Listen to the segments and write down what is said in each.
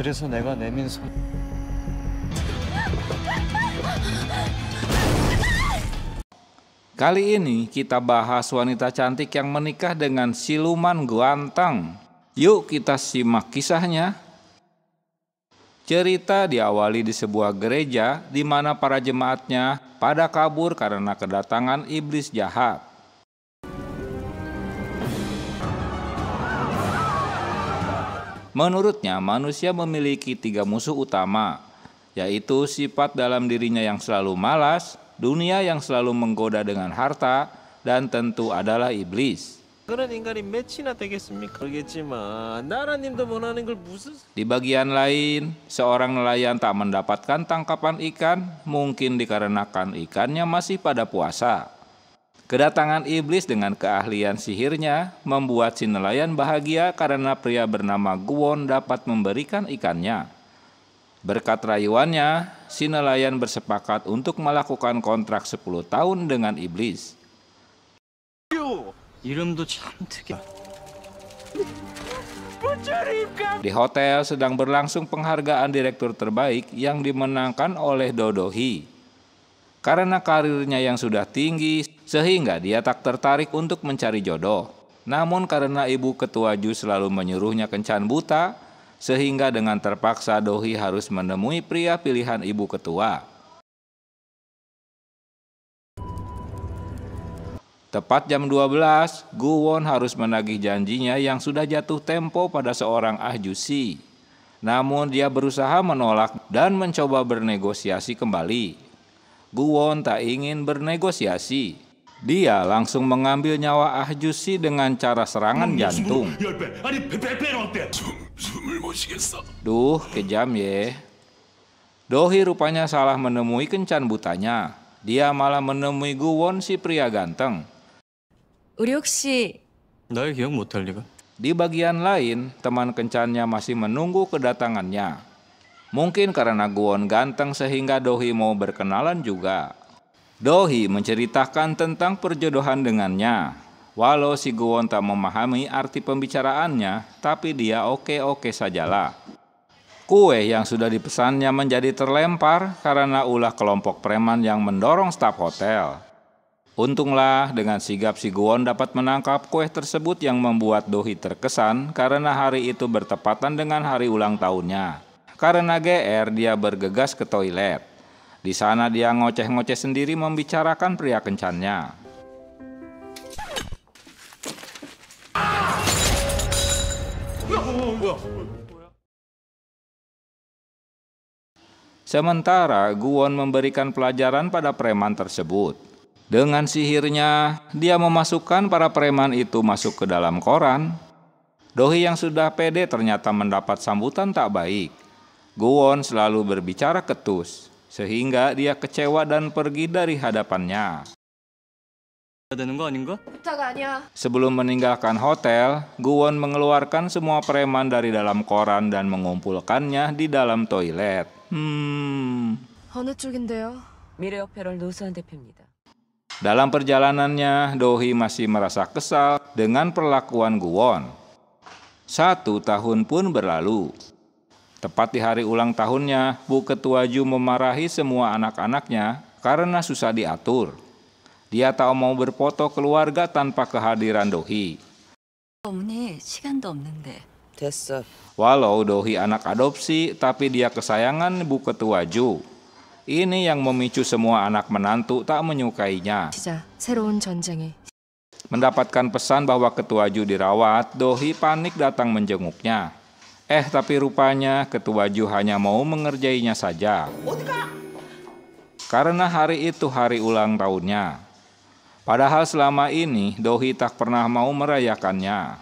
그래서 내가 내민 손. Kali ini kita bahas wanita cantik yang menikah dengan siluman guantang. Yuk kita simak kisahnya. Cerita diawali di sebuah gereja di mana para jemaatnya pada kabur karena kedatangan iblis jahat. Menurutnya, manusia memiliki tiga musuh utama, yaitu sifat dalam dirinya yang selalu malas, dunia yang selalu menggoda dengan harta, dan tentu adalah iblis. Di bagian lain, seorang nelayan tak mendapatkan tangkapan ikan, mungkin dikarenakan ikannya masih pada puasa. Kedatangan iblis dengan keahlian sihirnya membuat si nelayan bahagia karena pria bernama Guon dapat memberikan ikannya. Berkat rayuannya, si nelayan bersepakat untuk melakukan kontrak 10 tahun dengan iblis. Di hotel sedang berlangsung penghargaan direktur terbaik yang dimenangkan oleh Dodohi karena karirnya yang sudah tinggi sehingga dia tak tertarik untuk mencari jodoh. Namun karena ibu ketua Ju selalu menyuruhnya kencan buta, sehingga dengan terpaksa Dohi harus menemui pria pilihan ibu ketua. Tepat jam 12, Gu Won harus menagih janjinya yang sudah jatuh tempo pada seorang ah Si. Namun dia berusaha menolak dan mencoba bernegosiasi kembali. Buwon tak ingin bernegosiasi. Dia langsung mengambil nyawa Ahjusi dengan cara serangan jantung. Duh, kejam ye. Dohi rupanya salah menemui kencan butanya. Dia malah menemui Guwon si pria ganteng. Di bagian lain, teman kencannya masih menunggu kedatangannya. Mungkin karena Guon ganteng sehingga Dohi mau berkenalan juga. Dohi menceritakan tentang perjodohan dengannya. Walau si Guon tak memahami arti pembicaraannya, tapi dia oke-oke sajalah. Kue yang sudah dipesannya menjadi terlempar karena ulah kelompok preman yang mendorong staf hotel. Untunglah dengan sigap si Guon dapat menangkap kue tersebut yang membuat Dohi terkesan karena hari itu bertepatan dengan hari ulang tahunnya. Karena GR dia bergegas ke toilet. Di sana dia ngoceh-ngoceh sendiri membicarakan pria kencannya. Sementara Guon memberikan pelajaran pada preman tersebut. Dengan sihirnya, dia memasukkan para preman itu masuk ke dalam koran. Dohi yang sudah pede ternyata mendapat sambutan tak baik. Guwon selalu berbicara ketus, sehingga dia kecewa dan pergi dari hadapannya. Sebelum meninggalkan hotel, Guwon mengeluarkan semua preman dari dalam koran dan mengumpulkannya di dalam toilet. Hmm. Dalam perjalanannya, Dohi masih merasa kesal dengan perlakuan Guwon. Satu tahun pun berlalu. Tepat di hari ulang tahunnya, Bu Ketua Ju memarahi semua anak-anaknya karena susah diatur. Dia tahu mau berfoto keluarga tanpa kehadiran Dohi. Walau Dohi anak adopsi, tapi dia kesayangan Bu Ketua Ju. Ini yang memicu semua anak menantu tak menyukainya. Mendapatkan pesan bahwa Ketua Ju dirawat, Dohi panik datang menjenguknya. Eh, tapi rupanya ketua Ju hanya mau mengerjainya saja. Oh, karena hari itu hari ulang tahunnya. Padahal selama ini Dohi tak pernah mau merayakannya.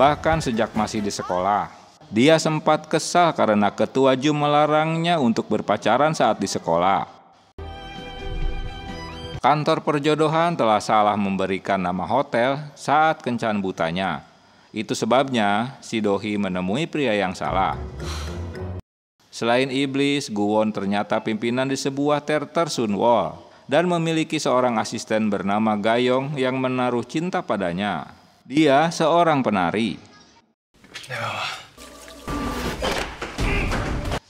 Bahkan sejak masih di sekolah. Dia sempat kesal karena ketua Ju melarangnya untuk berpacaran saat di sekolah. Kantor perjodohan telah salah memberikan nama hotel saat kencan butanya itu sebabnya si Dohi menemui pria yang salah. Selain iblis, Guwon ternyata pimpinan di sebuah terter Sunwol dan memiliki seorang asisten bernama Gayong yang menaruh cinta padanya. Dia seorang penari.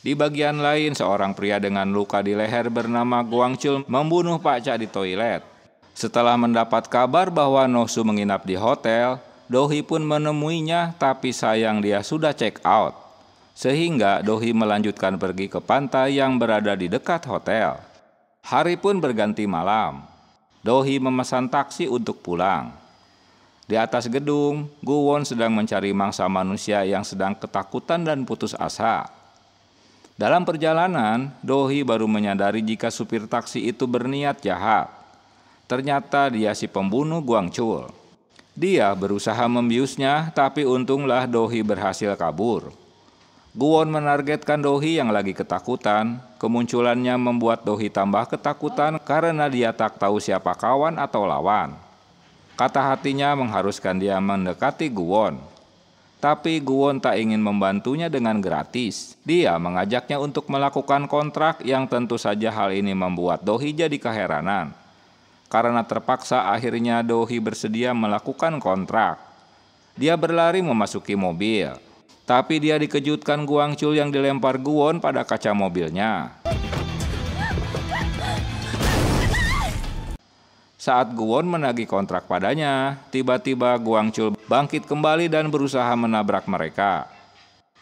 Di bagian lain, seorang pria dengan luka di leher bernama Guangchul membunuh Pak Cak di toilet. Setelah mendapat kabar bahwa Nosu menginap di hotel, Dohi pun menemuinya, tapi sayang dia sudah check out. Sehingga Dohi melanjutkan pergi ke pantai yang berada di dekat hotel. Hari pun berganti malam. Dohi memesan taksi untuk pulang. Di atas gedung, Guwon sedang mencari mangsa manusia yang sedang ketakutan dan putus asa. Dalam perjalanan, Dohi baru menyadari jika supir taksi itu berniat jahat. Ternyata dia si pembunuh Guangchul. Dia berusaha membiusnya, tapi untunglah Dohi berhasil kabur. Guwon menargetkan Dohi yang lagi ketakutan. Kemunculannya membuat Dohi tambah ketakutan karena dia tak tahu siapa kawan atau lawan. Kata hatinya mengharuskan dia mendekati Guwon. Tapi Guwon tak ingin membantunya dengan gratis. Dia mengajaknya untuk melakukan kontrak yang tentu saja hal ini membuat Dohi jadi keheranan. Karena terpaksa akhirnya Dohi bersedia melakukan kontrak. Dia berlari memasuki mobil. Tapi dia dikejutkan Guangchul yang dilempar Guon pada kaca mobilnya. Saat Guon menagih kontrak padanya, tiba-tiba Guangchul bangkit kembali dan berusaha menabrak mereka.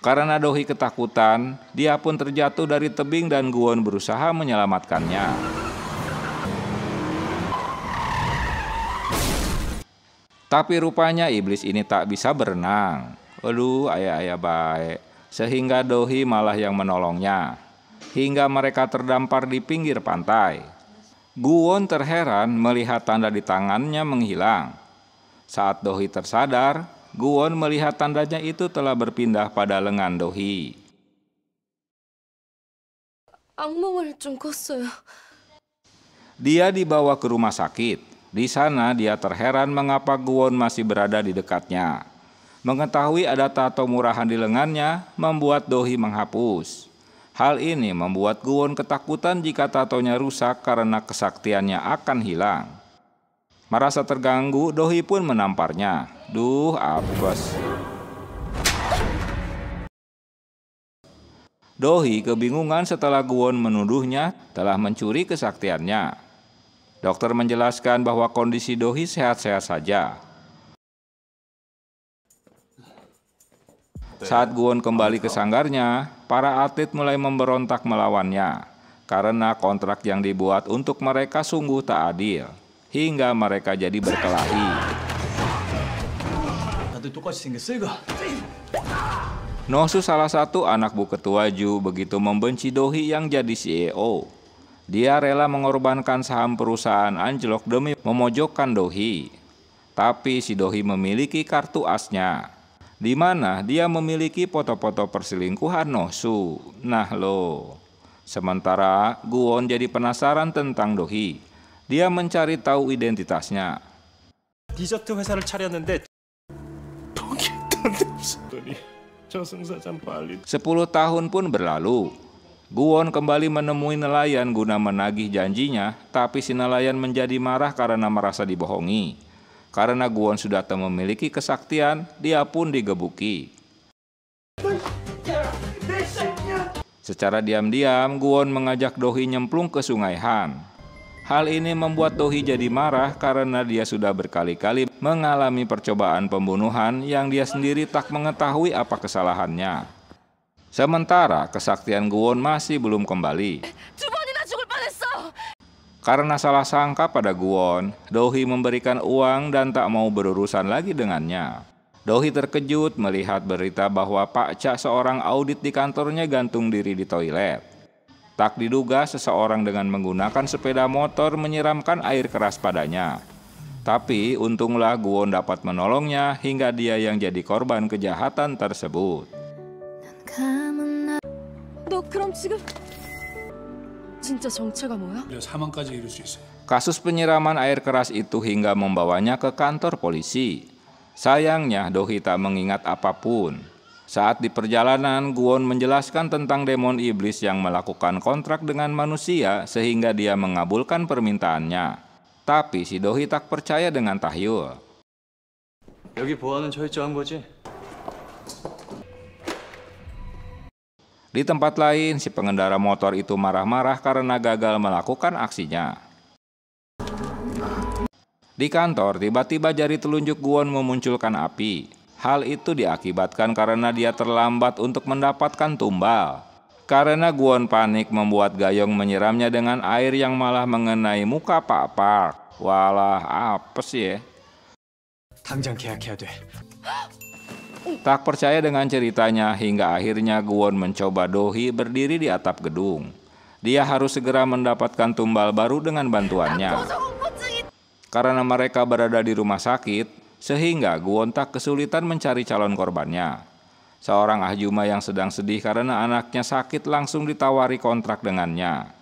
Karena Dohi ketakutan, dia pun terjatuh dari tebing dan Guon berusaha menyelamatkannya. Tapi rupanya iblis ini tak bisa berenang. Lalu ayah-ayah baik. Sehingga Dohi malah yang menolongnya. Hingga mereka terdampar di pinggir pantai. Guwon terheran melihat tanda di tangannya menghilang. Saat Dohi tersadar, Guwon melihat tandanya itu telah berpindah pada lengan Dohi. Dia dibawa ke rumah sakit. Di sana dia terheran mengapa Guwon masih berada di dekatnya. Mengetahui ada tato murahan di lengannya membuat Dohi menghapus. Hal ini membuat Guwon ketakutan jika tatonya rusak karena kesaktiannya akan hilang. Merasa terganggu, Dohi pun menamparnya. Duh, apes. Dohi kebingungan setelah Guwon menuduhnya telah mencuri kesaktiannya. Dokter menjelaskan bahwa kondisi Dohi sehat-sehat saja. Saat Guon kembali ke sanggarnya, para atlet mulai memberontak melawannya karena kontrak yang dibuat untuk mereka sungguh tak adil hingga mereka jadi berkelahi. Nosu salah satu anak buketua Waju begitu membenci Dohi yang jadi CEO dia rela mengorbankan saham perusahaan anjlok demi memojokkan Dohi. Tapi si Dohi memiliki kartu asnya, di mana dia memiliki foto-foto perselingkuhan Nosu. Nah lo. Sementara Guon jadi penasaran tentang Dohi. Dia mencari tahu identitasnya. Sepuluh 회사를 차렸는데 tahun pun berlalu. Guon kembali menemui nelayan guna menagih janjinya, tapi si nelayan menjadi marah karena merasa dibohongi. Karena Guon sudah tak memiliki kesaktian, dia pun digebuki. Secara diam-diam, Guon mengajak Dohi nyemplung ke Sungai Han. Hal ini membuat Dohi jadi marah karena dia sudah berkali-kali mengalami percobaan pembunuhan yang dia sendiri tak mengetahui apa kesalahannya. Sementara kesaktian Guwon masih belum kembali. Karena salah sangka pada Guwon, Dohi memberikan uang dan tak mau berurusan lagi dengannya. Dohi terkejut melihat berita bahwa Pak Cha, seorang audit di kantornya gantung diri di toilet. Tak diduga seseorang dengan menggunakan sepeda motor menyiramkan air keras padanya. Tapi untunglah Guwon dapat menolongnya hingga dia yang jadi korban kejahatan tersebut. Kasus penyiraman air keras itu hingga membawanya ke kantor polisi. Sayangnya Dohi tak mengingat apapun. Saat di perjalanan, Guon menjelaskan tentang demon iblis yang melakukan kontrak dengan manusia sehingga dia mengabulkan permintaannya. Tapi si Dohi tak percaya dengan Tahyul. Di tempat lain, si pengendara motor itu marah-marah karena gagal melakukan aksinya. Di kantor, tiba-tiba jari telunjuk Guon memunculkan api. Hal itu diakibatkan karena dia terlambat untuk mendapatkan tumbal. Karena Guon panik membuat Gayong menyiramnya dengan air yang malah mengenai muka Pak Park. Walah, apa sih ya? 당장 계약해야 돼. Tak percaya dengan ceritanya hingga akhirnya Guwon mencoba Dohi berdiri di atap gedung. Dia harus segera mendapatkan tumbal baru dengan bantuannya. Karena mereka berada di rumah sakit, sehingga Guwon tak kesulitan mencari calon korbannya. Seorang Ahjuma yang sedang sedih karena anaknya sakit langsung ditawari kontrak dengannya.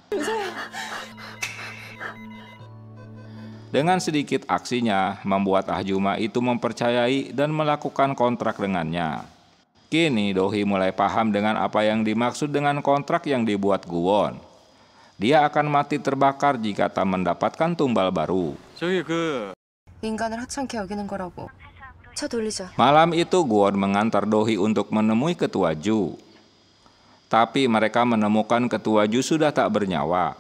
Dengan sedikit aksinya, membuat Ahjuma itu mempercayai dan melakukan kontrak dengannya. Kini Dohi mulai paham dengan apa yang dimaksud dengan kontrak yang dibuat Guwon. Dia akan mati terbakar jika tak mendapatkan tumbal baru. Malam itu Guwon mengantar Dohi untuk menemui Ketua Ju. Tapi mereka menemukan Ketua Ju sudah tak bernyawa.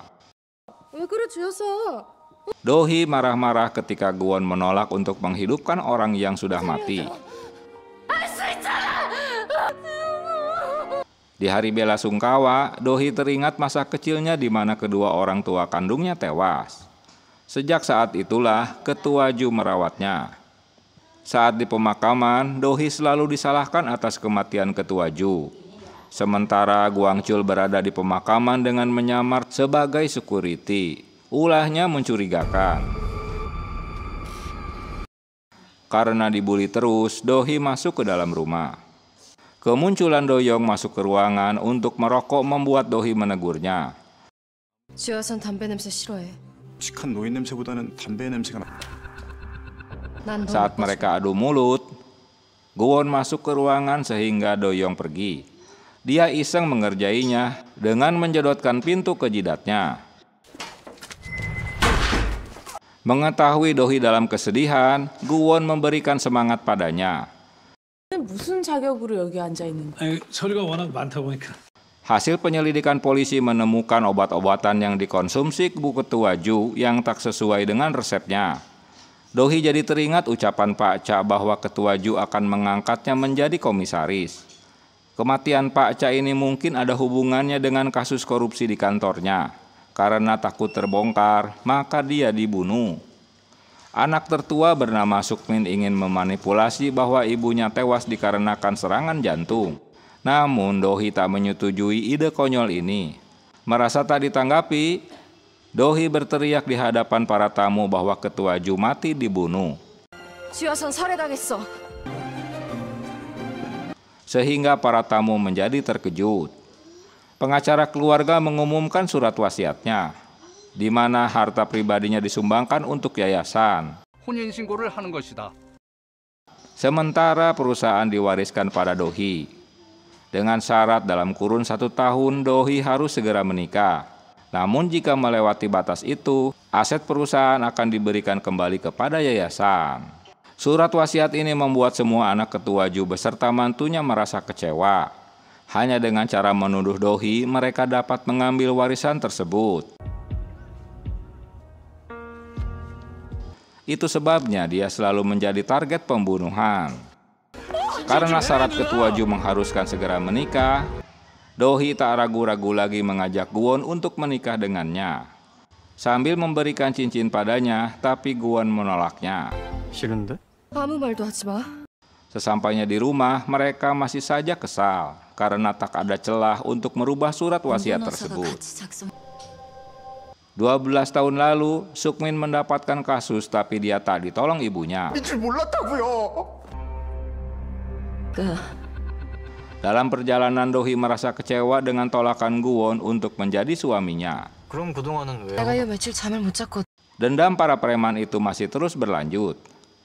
Dohi marah-marah ketika Guon menolak untuk menghidupkan orang yang sudah mati. Di hari bela sungkawa, Dohi teringat masa kecilnya di mana kedua orang tua kandungnya tewas. Sejak saat itulah ketua Ju merawatnya. Saat di pemakaman, Dohi selalu disalahkan atas kematian ketua Ju. Sementara Guangchul berada di pemakaman dengan menyamar sebagai security. Ulahnya mencurigakan. Karena dibully terus, Dohi masuk ke dalam rumah. Kemunculan Doyong masuk ke ruangan untuk merokok membuat Dohi menegurnya. Saat mereka adu mulut, Gowon masuk ke ruangan sehingga Doyong pergi. Dia iseng mengerjainya dengan menjedotkan pintu ke jidatnya mengetahui Dohi dalam kesedihan, Guwon memberikan semangat padanya. Hasil penyelidikan polisi menemukan obat-obatan yang dikonsumsi Bu Ketua Ju yang tak sesuai dengan resepnya. Dohi jadi teringat ucapan Pak Ca bahwa Ketua Ju akan mengangkatnya menjadi komisaris. Kematian Pak Ca ini mungkin ada hubungannya dengan kasus korupsi di kantornya karena takut terbongkar, maka dia dibunuh. Anak tertua bernama Sukmin ingin memanipulasi bahwa ibunya tewas dikarenakan serangan jantung. Namun Dohi tak menyetujui ide konyol ini. Merasa tak ditanggapi, Dohi berteriak di hadapan para tamu bahwa ketua Jumati dibunuh. Sehingga para tamu menjadi terkejut pengacara keluarga mengumumkan surat wasiatnya, di mana harta pribadinya disumbangkan untuk yayasan. Sementara perusahaan diwariskan pada Dohi. Dengan syarat dalam kurun satu tahun Dohi harus segera menikah. Namun jika melewati batas itu, aset perusahaan akan diberikan kembali kepada yayasan. Surat wasiat ini membuat semua anak ketua Ju beserta mantunya merasa kecewa hanya dengan cara menuduh dohi, mereka dapat mengambil warisan tersebut. Itu sebabnya dia selalu menjadi target pembunuhan. Karena syarat ketua Ju mengharuskan segera menikah, Dohi tak ragu-ragu lagi mengajak Guon untuk menikah dengannya. Sambil memberikan cincin padanya, tapi Guon menolaknya. Sesampainya di rumah, mereka masih saja kesal karena tak ada celah untuk merubah surat wasiat tersebut. 12 tahun lalu, Sukmin mendapatkan kasus tapi dia tak ditolong ibunya. Dalam perjalanan Dohi merasa kecewa dengan tolakan Guwon untuk menjadi suaminya. Dendam para preman itu masih terus berlanjut.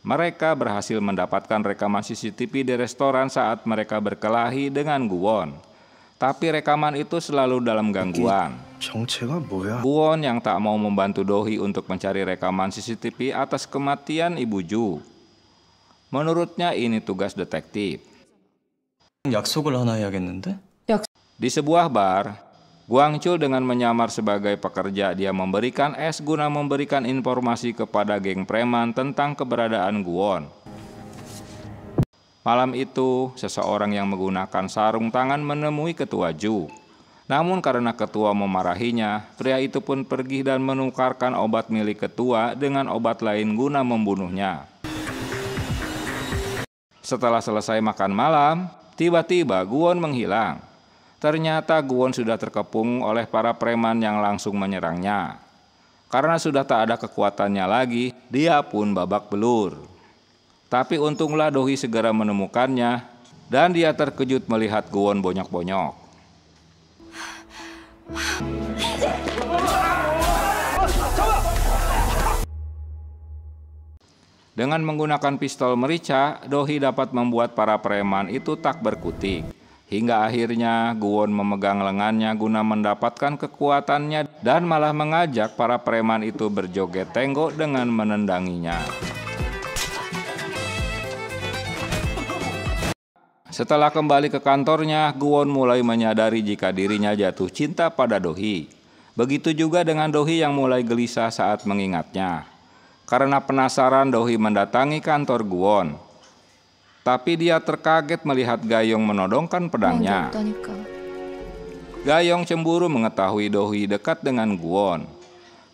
Mereka berhasil mendapatkan rekaman CCTV di restoran saat mereka berkelahi dengan Guwon. Tapi rekaman itu selalu dalam gangguan. Guwon yang tak mau membantu Dohi untuk mencari rekaman CCTV atas kematian Ibu Ju. Menurutnya ini tugas detektif. Nah, di sebuah bar, Guangchul dengan menyamar sebagai pekerja dia memberikan es guna memberikan informasi kepada geng preman tentang keberadaan Guon. Malam itu, seseorang yang menggunakan sarung tangan menemui ketua Ju. Namun karena ketua memarahinya, pria itu pun pergi dan menukarkan obat milik ketua dengan obat lain guna membunuhnya. Setelah selesai makan malam, tiba-tiba Guon menghilang. Ternyata Guwon sudah terkepung oleh para preman yang langsung menyerangnya. Karena sudah tak ada kekuatannya lagi, dia pun babak belur. Tapi untunglah Dohi segera menemukannya dan dia terkejut melihat Guwon bonyok-bonyok. Dengan menggunakan pistol merica, Dohi dapat membuat para preman itu tak berkutik hingga akhirnya Guwon memegang lengannya guna mendapatkan kekuatannya dan malah mengajak para preman itu berjoget tenggo dengan menendanginya. Setelah kembali ke kantornya, Guwon mulai menyadari jika dirinya jatuh cinta pada Dohi. Begitu juga dengan Dohi yang mulai gelisah saat mengingatnya. Karena penasaran Dohi mendatangi kantor Guwon. Tapi dia terkaget melihat Gayong menodongkan pedangnya. Gayong cemburu mengetahui Dohi dekat dengan Guon.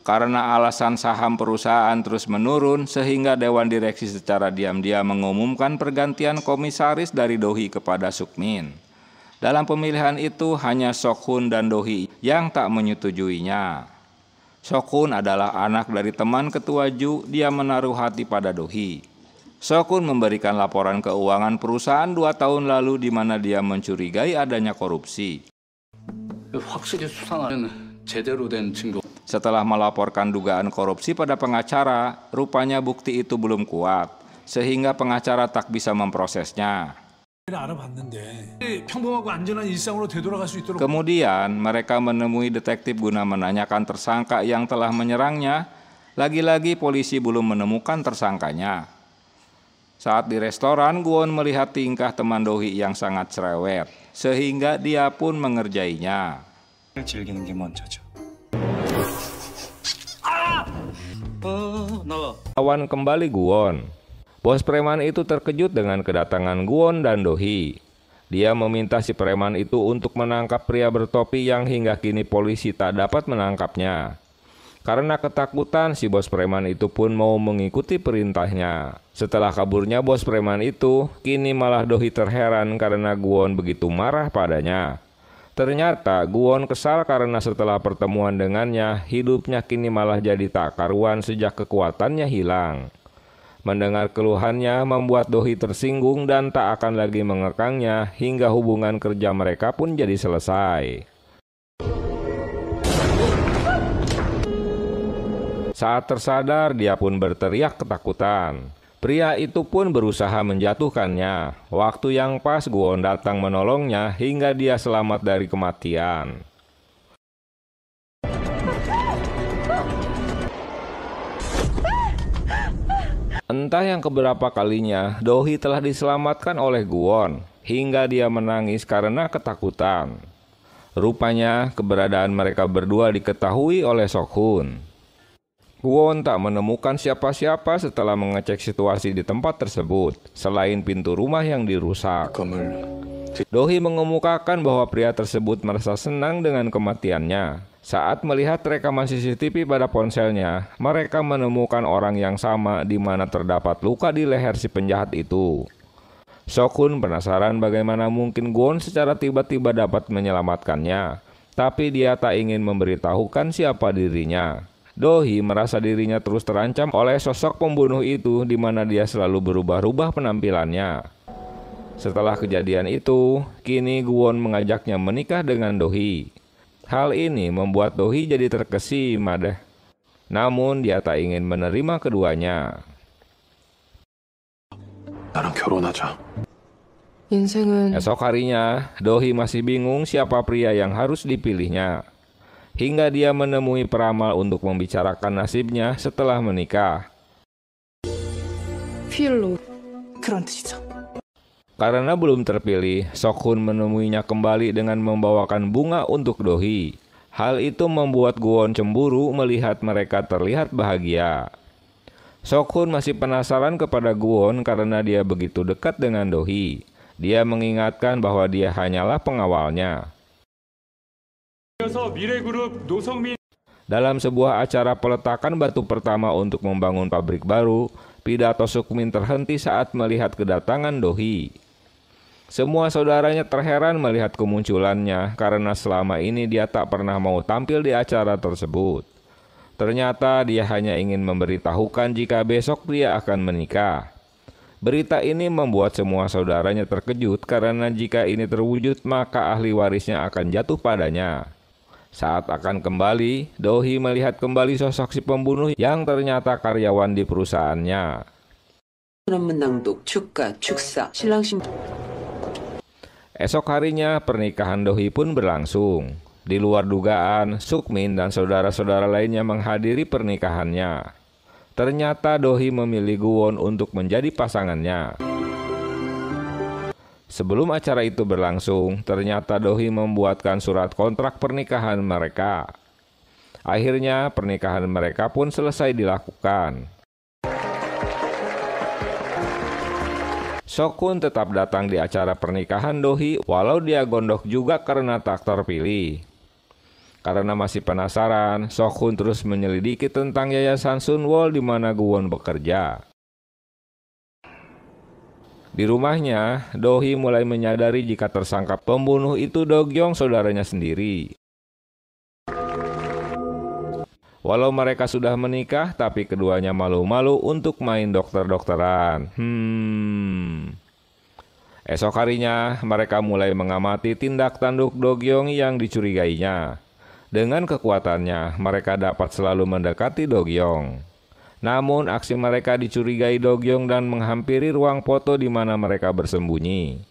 Karena alasan saham perusahaan terus menurun sehingga dewan direksi secara diam-diam mengumumkan pergantian komisaris dari Dohi kepada Sukmin. Dalam pemilihan itu hanya Sokhun dan Dohi yang tak menyetujuinya. Sokhun adalah anak dari teman ketua Ju, dia menaruh hati pada Dohi. Sokun memberikan laporan keuangan perusahaan dua tahun lalu di mana dia mencurigai adanya korupsi. Setelah melaporkan dugaan korupsi pada pengacara, rupanya bukti itu belum kuat, sehingga pengacara tak bisa memprosesnya. Kemudian mereka menemui detektif guna menanyakan tersangka yang telah menyerangnya. Lagi-lagi polisi belum menemukan tersangkanya. Saat di restoran, Guon melihat tingkah teman Dohi yang sangat cerewet, sehingga dia pun mengerjainya. Kawan kembali Guon. Bos preman itu terkejut dengan kedatangan Guon dan Dohi. Dia meminta si preman itu untuk menangkap pria bertopi yang hingga kini polisi tak dapat menangkapnya. Karena ketakutan, si bos preman itu pun mau mengikuti perintahnya. Setelah kaburnya bos preman itu, kini malah Dohi terheran karena Guon begitu marah padanya. Ternyata Guon kesal karena setelah pertemuan dengannya, hidupnya kini malah jadi tak karuan sejak kekuatannya hilang. Mendengar keluhannya membuat Dohi tersinggung dan tak akan lagi mengekangnya hingga hubungan kerja mereka pun jadi selesai. Saat tersadar, dia pun berteriak ketakutan. Pria itu pun berusaha menjatuhkannya. Waktu yang pas Guon datang menolongnya hingga dia selamat dari kematian. Entah yang keberapa kalinya, Dohi telah diselamatkan oleh Guon hingga dia menangis karena ketakutan. Rupanya keberadaan mereka berdua diketahui oleh Sokhun. Won tak menemukan siapa-siapa setelah mengecek situasi di tempat tersebut, selain pintu rumah yang dirusak. Dohi mengemukakan bahwa pria tersebut merasa senang dengan kematiannya. Saat melihat rekaman CCTV pada ponselnya, mereka menemukan orang yang sama di mana terdapat luka di leher si penjahat itu. Sokun penasaran bagaimana mungkin Gon secara tiba-tiba dapat menyelamatkannya, tapi dia tak ingin memberitahukan siapa dirinya. Dohi merasa dirinya terus terancam oleh sosok pembunuh itu di mana dia selalu berubah-ubah penampilannya. Setelah kejadian itu, kini Guwon mengajaknya menikah dengan Dohi. Hal ini membuat Dohi jadi terkesima deh. Namun dia tak ingin menerima keduanya. Esok harinya, Dohi masih bingung siapa pria yang harus dipilihnya hingga dia menemui peramal untuk membicarakan nasibnya setelah menikah. Karena belum terpilih, Sokhun menemuinya kembali dengan membawakan bunga untuk Dohi. Hal itu membuat Guwon cemburu melihat mereka terlihat bahagia. Sokhun masih penasaran kepada Guwon karena dia begitu dekat dengan Dohi. Dia mengingatkan bahwa dia hanyalah pengawalnya. 이어서 미래그룹 노성민 dalam sebuah acara peletakan batu pertama untuk membangun pabrik baru, pidato Sukmin terhenti saat melihat kedatangan Dohi. Semua saudaranya terheran melihat kemunculannya karena selama ini dia tak pernah mau tampil di acara tersebut. Ternyata dia hanya ingin memberitahukan jika besok dia akan menikah. Berita ini membuat semua saudaranya terkejut karena jika ini terwujud maka ahli warisnya akan jatuh padanya. Saat akan kembali, Dohi melihat kembali sosok si pembunuh yang ternyata karyawan di perusahaannya. Esok harinya pernikahan Dohi pun berlangsung. Di luar dugaan, Sukmin dan saudara-saudara lainnya menghadiri pernikahannya. Ternyata Dohi memilih Guwon untuk menjadi pasangannya. Sebelum acara itu berlangsung, ternyata Dohi membuatkan surat kontrak pernikahan mereka. Akhirnya, pernikahan mereka pun selesai dilakukan. Sokun tetap datang di acara pernikahan Dohi walau dia gondok juga karena tak terpilih. Karena masih penasaran, Sokun terus menyelidiki tentang Yayasan Sunwol di mana Guwon bekerja. Di rumahnya, Dohi mulai menyadari jika tersangka pembunuh itu Dogyong saudaranya sendiri. Walau mereka sudah menikah, tapi keduanya malu-malu untuk main dokter-dokteran. Hmm. Esok harinya, mereka mulai mengamati tindak tanduk Dogyong yang dicurigainya. Dengan kekuatannya, mereka dapat selalu mendekati Dogyong. Namun aksi mereka dicurigai Dogyong dan menghampiri ruang foto di mana mereka bersembunyi.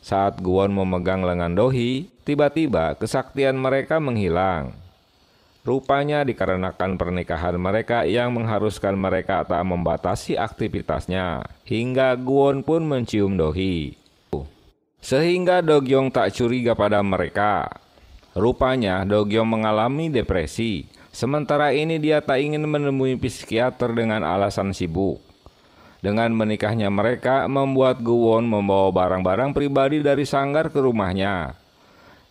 Saat Guon memegang lengan Dohi, tiba-tiba kesaktian mereka menghilang. Rupanya dikarenakan pernikahan mereka yang mengharuskan mereka tak membatasi aktivitasnya, hingga Guon pun mencium Dohi. Sehingga Dogyong tak curiga pada mereka. Rupanya Dogyong mengalami depresi. Sementara ini dia tak ingin menemui psikiater dengan alasan sibuk. Dengan menikahnya mereka membuat Guwon membawa barang-barang pribadi dari sanggar ke rumahnya.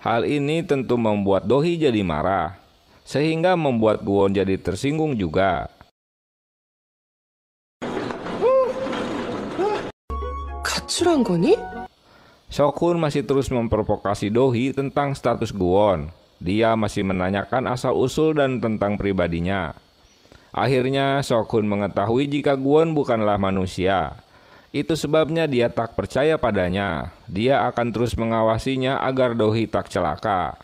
Hal ini tentu membuat Dohi jadi marah, sehingga membuat Guwon jadi tersinggung juga. Sokun masih terus memprovokasi Dohi tentang status Guwon. Dia masih menanyakan asal-usul dan tentang pribadinya. Akhirnya Sokun mengetahui jika Guon bukanlah manusia. Itu sebabnya dia tak percaya padanya. Dia akan terus mengawasinya agar Dohi tak celaka.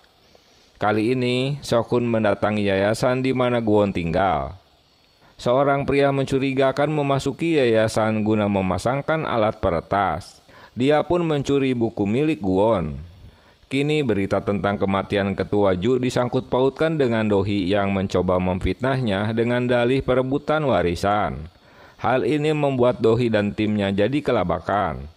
Kali ini Sokun mendatangi yayasan di mana Guon tinggal. Seorang pria mencurigakan memasuki yayasan guna memasangkan alat peretas. Dia pun mencuri buku milik Guon. Kini berita tentang kematian ketua Ju disangkut pautkan dengan Dohi yang mencoba memfitnahnya dengan dalih perebutan warisan. Hal ini membuat Dohi dan timnya jadi kelabakan.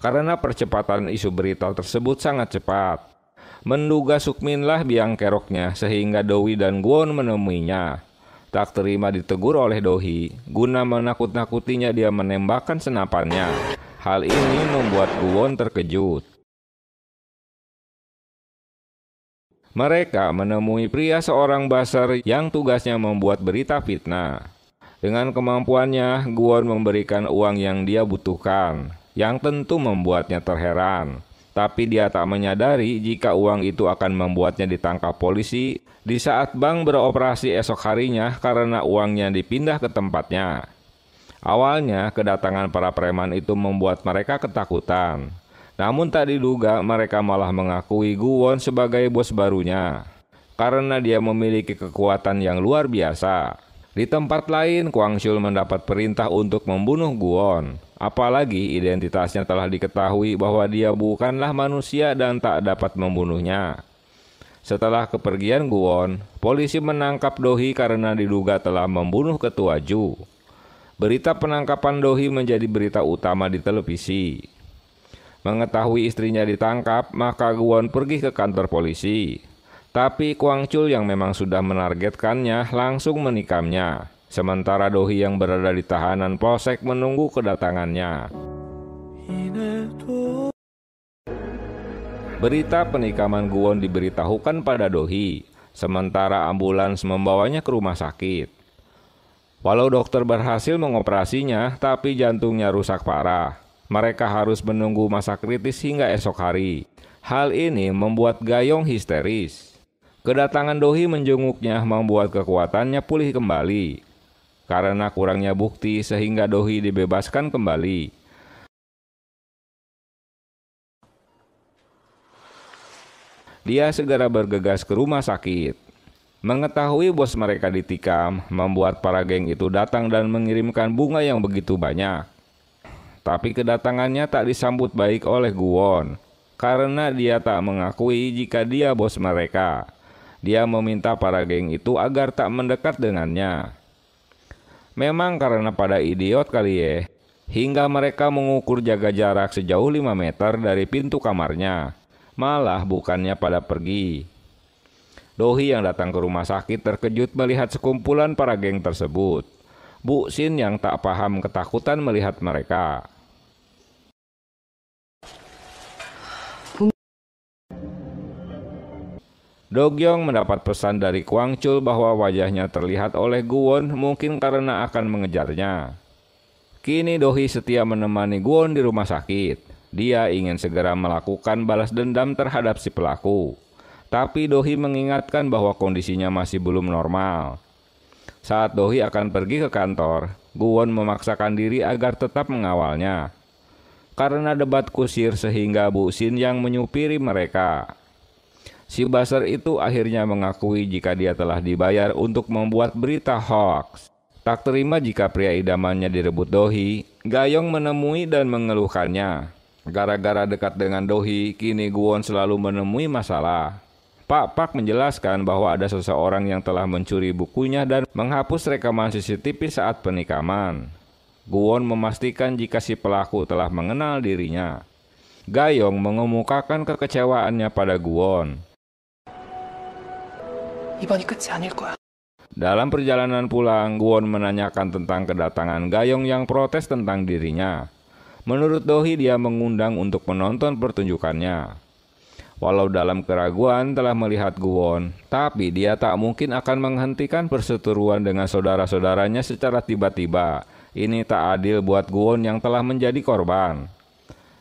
Karena percepatan isu berita tersebut sangat cepat. Menduga Sukminlah biang keroknya sehingga Dohi dan Guon menemuinya. Tak terima ditegur oleh Dohi, guna menakut-nakutinya dia menembakkan senapannya. Hal ini membuat Guon terkejut. Mereka menemui pria seorang basar yang tugasnya membuat berita fitnah. Dengan kemampuannya, Guon memberikan uang yang dia butuhkan, yang tentu membuatnya terheran. Tapi dia tak menyadari jika uang itu akan membuatnya ditangkap polisi di saat bank beroperasi esok harinya karena uangnya dipindah ke tempatnya. Awalnya, kedatangan para preman itu membuat mereka ketakutan. Namun tak diduga mereka malah mengakui Guwon sebagai bos barunya karena dia memiliki kekuatan yang luar biasa. Di tempat lain, Kuang Shul mendapat perintah untuk membunuh Guon. Apalagi identitasnya telah diketahui bahwa dia bukanlah manusia dan tak dapat membunuhnya. Setelah kepergian Guon, polisi menangkap Dohi karena diduga telah membunuh ketua Ju. Berita penangkapan Dohi menjadi berita utama di televisi. Mengetahui istrinya ditangkap, maka Guan pergi ke kantor polisi. Tapi Kuang Chul yang memang sudah menargetkannya langsung menikamnya. Sementara Dohi yang berada di tahanan polsek menunggu kedatangannya. Berita penikaman Guon diberitahukan pada Dohi, sementara ambulans membawanya ke rumah sakit. Walau dokter berhasil mengoperasinya, tapi jantungnya rusak parah. Mereka harus menunggu masa kritis hingga esok hari. Hal ini membuat Gayong histeris. Kedatangan Dohi menjenguknya membuat kekuatannya pulih kembali. Karena kurangnya bukti sehingga Dohi dibebaskan kembali. Dia segera bergegas ke rumah sakit. Mengetahui bos mereka ditikam, membuat para geng itu datang dan mengirimkan bunga yang begitu banyak. Tapi kedatangannya tak disambut baik oleh Guwon, karena dia tak mengakui jika dia bos mereka. Dia meminta para geng itu agar tak mendekat dengannya. Memang karena pada idiot kali ya, hingga mereka mengukur jaga jarak sejauh 5 meter dari pintu kamarnya. Malah bukannya pada pergi, Dohi yang datang ke rumah sakit terkejut melihat sekumpulan para geng tersebut. Bu Sin yang tak paham ketakutan melihat mereka. Dogyong mendapat pesan dari Kuang Chul bahwa wajahnya terlihat oleh Guwon mungkin karena akan mengejarnya. Kini Dohi setia menemani Guwon di rumah sakit. Dia ingin segera melakukan balas dendam terhadap si pelaku. Tapi Dohi mengingatkan bahwa kondisinya masih belum normal. Saat Dohi akan pergi ke kantor, Guwon memaksakan diri agar tetap mengawalnya. Karena debat kusir sehingga Bu Sin yang menyupiri mereka. Si Basar itu akhirnya mengakui jika dia telah dibayar untuk membuat berita hoax. Tak terima jika pria idamannya direbut Dohi, Gayong menemui dan mengeluhkannya. Gara-gara dekat dengan Dohi, kini Guon selalu menemui masalah. Pak Pak menjelaskan bahwa ada seseorang yang telah mencuri bukunya dan menghapus rekaman CCTV saat penikaman. Guon memastikan jika si pelaku telah mengenal dirinya. Gayong mengemukakan kekecewaannya pada Guon. 이번이 끝이 아닐 거야. Dalam perjalanan pulang, Guwon menanyakan tentang kedatangan Gayong yang protes tentang dirinya. Menurut Dohi, dia mengundang untuk menonton pertunjukannya. Walau dalam keraguan telah melihat Guwon, tapi dia tak mungkin akan menghentikan perseteruan dengan saudara-saudaranya secara tiba-tiba. Ini tak adil buat Guwon yang telah menjadi korban.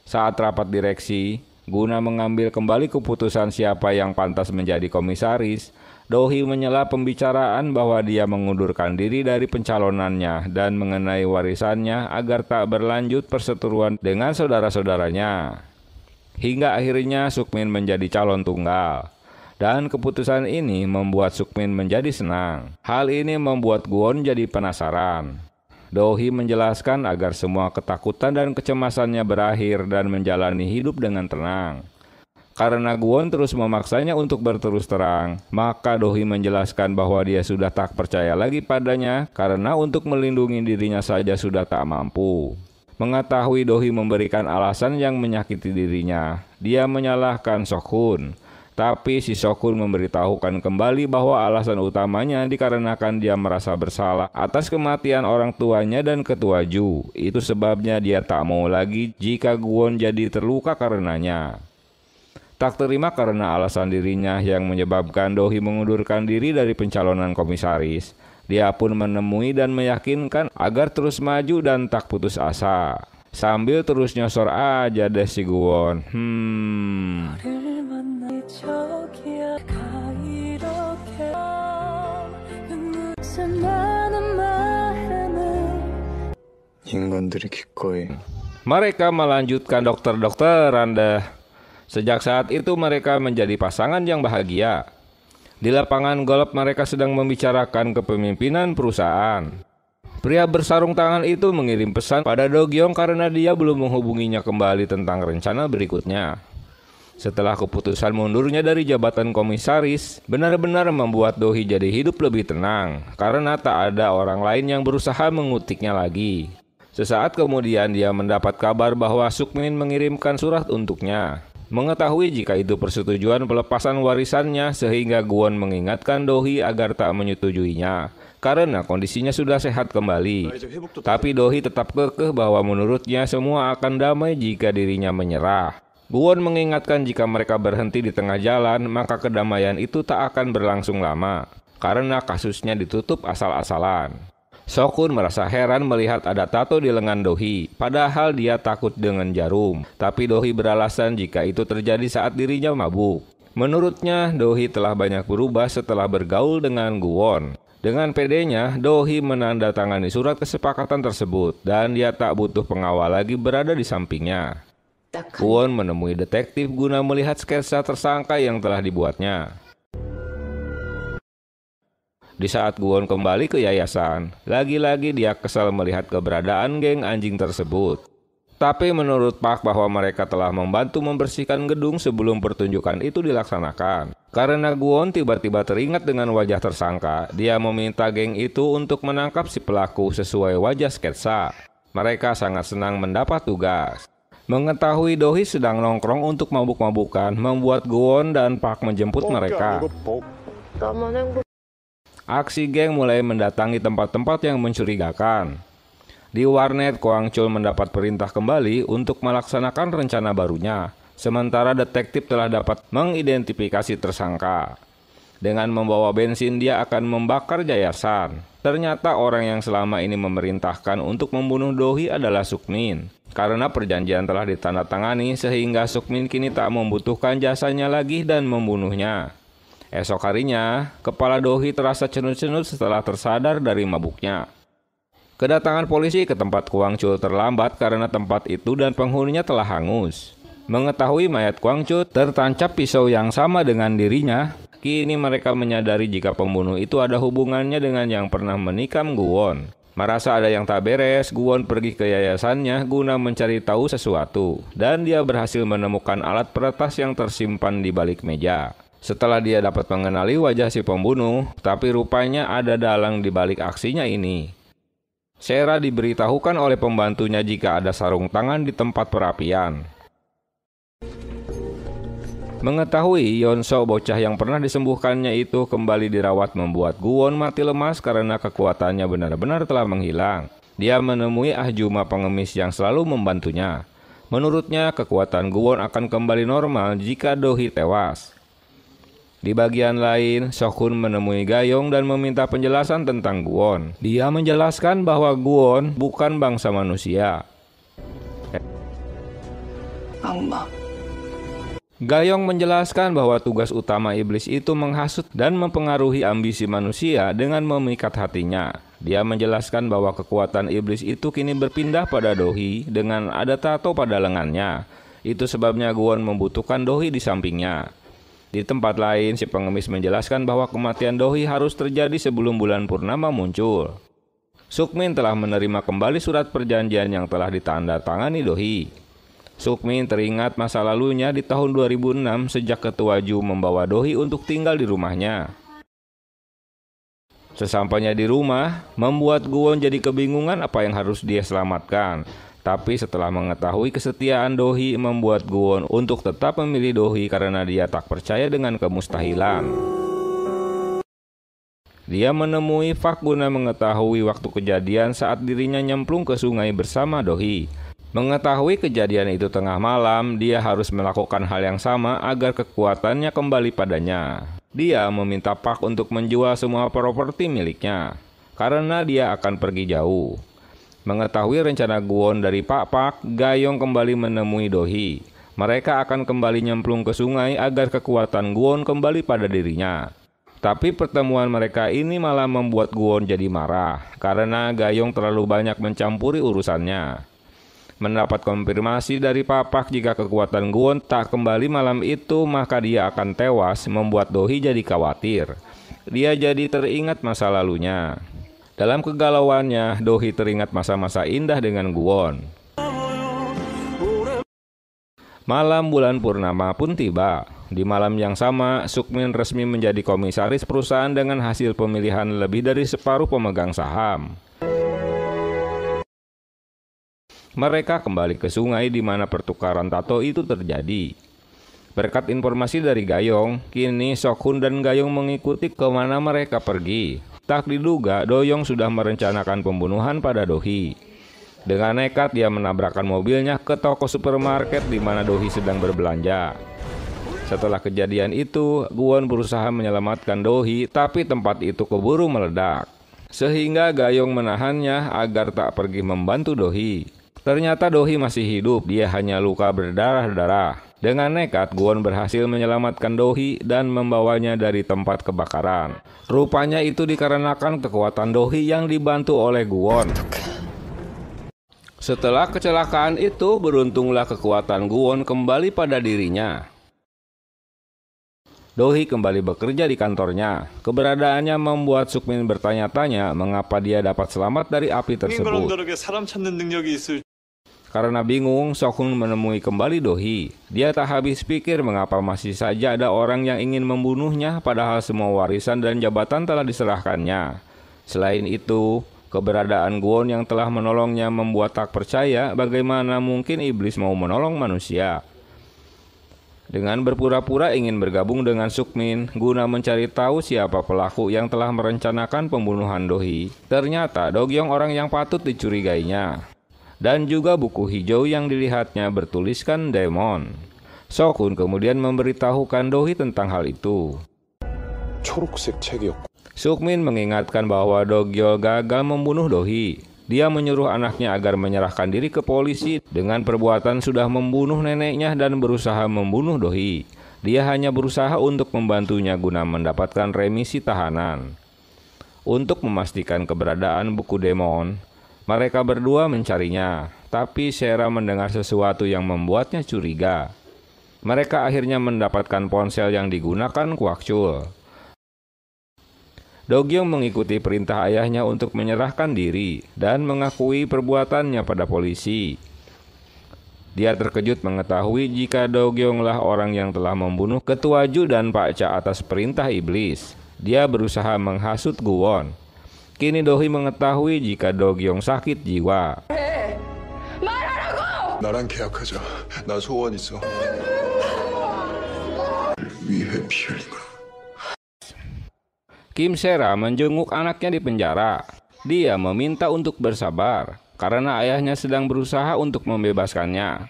Saat rapat direksi, guna mengambil kembali keputusan siapa yang pantas menjadi komisaris, Dohi menyela pembicaraan bahwa dia mengundurkan diri dari pencalonannya dan mengenai warisannya agar tak berlanjut perseteruan dengan saudara-saudaranya. Hingga akhirnya Sukmin menjadi calon tunggal. Dan keputusan ini membuat Sukmin menjadi senang. Hal ini membuat Guon jadi penasaran. Dohi menjelaskan agar semua ketakutan dan kecemasannya berakhir dan menjalani hidup dengan tenang. Karena Guon terus memaksanya untuk berterus terang, maka Dohi menjelaskan bahwa dia sudah tak percaya lagi padanya karena untuk melindungi dirinya saja sudah tak mampu. Mengetahui Dohi memberikan alasan yang menyakiti dirinya, dia menyalahkan Sokhun. Tapi si Sokun memberitahukan kembali bahwa alasan utamanya dikarenakan dia merasa bersalah atas kematian orang tuanya dan ketua Ju. Itu sebabnya dia tak mau lagi jika Guon jadi terluka karenanya tak terima karena alasan dirinya yang menyebabkan Dohi mengundurkan diri dari pencalonan komisaris. Dia pun menemui dan meyakinkan agar terus maju dan tak putus asa. Sambil terus nyosor aja deh si Guwon. Hmm. Mereka melanjutkan dokter dokter Anda. Sejak saat itu mereka menjadi pasangan yang bahagia. Di lapangan golf mereka sedang membicarakan kepemimpinan perusahaan. Pria bersarung tangan itu mengirim pesan pada Dogyong karena dia belum menghubunginya kembali tentang rencana berikutnya. Setelah keputusan mundurnya dari jabatan komisaris, benar-benar membuat Dohi jadi hidup lebih tenang karena tak ada orang lain yang berusaha mengutiknya lagi. Sesaat kemudian dia mendapat kabar bahwa Sukmin mengirimkan surat untuknya. Mengetahui jika itu persetujuan pelepasan warisannya sehingga Guan mengingatkan Dohi agar tak menyetujuinya karena kondisinya sudah sehat kembali. Tapi Dohi tetap kekeh bahwa menurutnya semua akan damai jika dirinya menyerah. Guon mengingatkan jika mereka berhenti di tengah jalan, maka kedamaian itu tak akan berlangsung lama, karena kasusnya ditutup asal-asalan. Sokun merasa heran melihat ada tato di lengan Dohi, padahal dia takut dengan jarum. Tapi Dohi beralasan jika itu terjadi saat dirinya mabuk. Menurutnya, Dohi telah banyak berubah setelah bergaul dengan Guwon. Dengan pedenya, Dohi menandatangani surat kesepakatan tersebut dan dia tak butuh pengawal lagi berada di sampingnya. Guwon menemui detektif guna melihat sketsa tersangka yang telah dibuatnya. Di saat Guon kembali ke yayasan, lagi-lagi dia kesal melihat keberadaan geng anjing tersebut. Tapi menurut Pak bahwa mereka telah membantu membersihkan gedung sebelum pertunjukan itu dilaksanakan. Karena Guon tiba-tiba teringat dengan wajah tersangka, dia meminta geng itu untuk menangkap si pelaku sesuai wajah sketsa. Mereka sangat senang mendapat tugas. Mengetahui Dohi sedang nongkrong untuk mabuk-mabukan membuat Guon dan Pak menjemput mereka aksi geng mulai mendatangi tempat-tempat yang mencurigakan. Di warnet, Koang Chul mendapat perintah kembali untuk melaksanakan rencana barunya, sementara detektif telah dapat mengidentifikasi tersangka. Dengan membawa bensin, dia akan membakar yayasan. Ternyata orang yang selama ini memerintahkan untuk membunuh Dohi adalah Sukmin. Karena perjanjian telah ditandatangani sehingga Sukmin kini tak membutuhkan jasanya lagi dan membunuhnya. Esok harinya, kepala Dohi terasa cenut-cenut setelah tersadar dari mabuknya. Kedatangan polisi ke tempat Kuang Chul terlambat karena tempat itu dan penghuninya telah hangus. Mengetahui mayat Kuang Chul tertancap pisau yang sama dengan dirinya, kini mereka menyadari jika pembunuh itu ada hubungannya dengan yang pernah menikam Guwon. Merasa ada yang tak beres, Guwon pergi ke yayasannya guna mencari tahu sesuatu, dan dia berhasil menemukan alat peretas yang tersimpan di balik meja. Setelah dia dapat mengenali wajah si pembunuh, tapi rupanya ada dalang di balik aksinya ini. Sera diberitahukan oleh pembantunya jika ada sarung tangan di tempat perapian. Mengetahui Yonso bocah yang pernah disembuhkannya itu kembali dirawat membuat Guwon mati lemas karena kekuatannya benar-benar telah menghilang. Dia menemui Ahjuma pengemis yang selalu membantunya. Menurutnya kekuatan Guwon akan kembali normal jika Dohi tewas. Di bagian lain, Sokun menemui Gayong dan meminta penjelasan tentang Guon. Dia menjelaskan bahwa Guon bukan bangsa manusia. Allah. Gayong menjelaskan bahwa tugas utama iblis itu menghasut dan mempengaruhi ambisi manusia dengan memikat hatinya. Dia menjelaskan bahwa kekuatan iblis itu kini berpindah pada Dohi dengan ada tato pada lengannya. Itu sebabnya Guon membutuhkan Dohi di sampingnya. Di tempat lain, si pengemis menjelaskan bahwa kematian Dohi harus terjadi sebelum bulan purnama muncul. Sukmin telah menerima kembali surat perjanjian yang telah ditandatangani Dohi. Sukmin teringat masa lalunya di tahun 2006 sejak ketua Ju membawa Dohi untuk tinggal di rumahnya. Sesampainya di rumah, membuat Guwon jadi kebingungan apa yang harus dia selamatkan. Tapi setelah mengetahui kesetiaan Dohi membuat Guwon untuk tetap memilih Dohi karena dia tak percaya dengan kemustahilan. Dia menemui Fak guna mengetahui waktu kejadian saat dirinya nyemplung ke sungai bersama Dohi. Mengetahui kejadian itu tengah malam, dia harus melakukan hal yang sama agar kekuatannya kembali padanya. Dia meminta Pak untuk menjual semua properti miliknya, karena dia akan pergi jauh. Mengetahui rencana Guon dari Pak Pak, Gayong kembali menemui Dohi. Mereka akan kembali nyemplung ke sungai agar kekuatan Guon kembali pada dirinya. Tapi pertemuan mereka ini malah membuat Guon jadi marah karena Gayong terlalu banyak mencampuri urusannya. Mendapat konfirmasi dari Papak jika kekuatan Guon tak kembali malam itu maka dia akan tewas membuat Dohi jadi khawatir. Dia jadi teringat masa lalunya. Dalam kegalauannya, Dohi teringat masa-masa indah dengan Guwon. Malam bulan purnama pun tiba. Di malam yang sama, Sukmin resmi menjadi komisaris perusahaan dengan hasil pemilihan lebih dari separuh pemegang saham. Mereka kembali ke sungai di mana pertukaran tato itu terjadi. Berkat informasi dari Gayong, kini Sokhun dan Gayong mengikuti kemana mereka pergi. Tak diduga, Doyong sudah merencanakan pembunuhan pada Dohi. Dengan nekat, dia menabrakkan mobilnya ke toko supermarket di mana Dohi sedang berbelanja. Setelah kejadian itu, Guan berusaha menyelamatkan Dohi, tapi tempat itu keburu meledak. Sehingga Gayong menahannya agar tak pergi membantu Dohi. Ternyata Dohi masih hidup, dia hanya luka berdarah-darah. Dengan nekat, Guon berhasil menyelamatkan Dohi dan membawanya dari tempat kebakaran. Rupanya itu dikarenakan kekuatan Dohi yang dibantu oleh Guon. Setelah kecelakaan itu, beruntunglah kekuatan Guon kembali pada dirinya. Dohi kembali bekerja di kantornya. Keberadaannya membuat Sukmin bertanya-tanya mengapa dia dapat selamat dari api tersebut. Karena bingung, Sokhun menemui kembali Dohi. Dia tak habis pikir mengapa masih saja ada orang yang ingin membunuhnya padahal semua warisan dan jabatan telah diserahkannya. Selain itu, keberadaan Guon yang telah menolongnya membuat tak percaya bagaimana mungkin iblis mau menolong manusia. Dengan berpura-pura ingin bergabung dengan Sukmin guna mencari tahu siapa pelaku yang telah merencanakan pembunuhan Dohi. Ternyata Dogyong orang yang patut dicurigainya dan juga buku hijau yang dilihatnya bertuliskan demon. Sokun kemudian memberitahukan Dohi tentang hal itu. Sukmin mengingatkan bahwa Dogyo gagal membunuh Dohi. Dia menyuruh anaknya agar menyerahkan diri ke polisi dengan perbuatan sudah membunuh neneknya dan berusaha membunuh Dohi. Dia hanya berusaha untuk membantunya guna mendapatkan remisi tahanan. Untuk memastikan keberadaan buku demon, mereka berdua mencarinya, tapi Sarah mendengar sesuatu yang membuatnya curiga. Mereka akhirnya mendapatkan ponsel yang digunakan Kwakchul. Dogyong mengikuti perintah ayahnya untuk menyerahkan diri dan mengakui perbuatannya pada polisi. Dia terkejut mengetahui jika Dogyonglah orang yang telah membunuh Ketua Ju dan Pak Cha atas perintah iblis. Dia berusaha menghasut Guwon, Kini Dohi mengetahui jika Dogyong sakit jiwa. Kim Sera menjenguk anaknya di penjara. Dia meminta untuk bersabar karena ayahnya sedang berusaha untuk membebaskannya.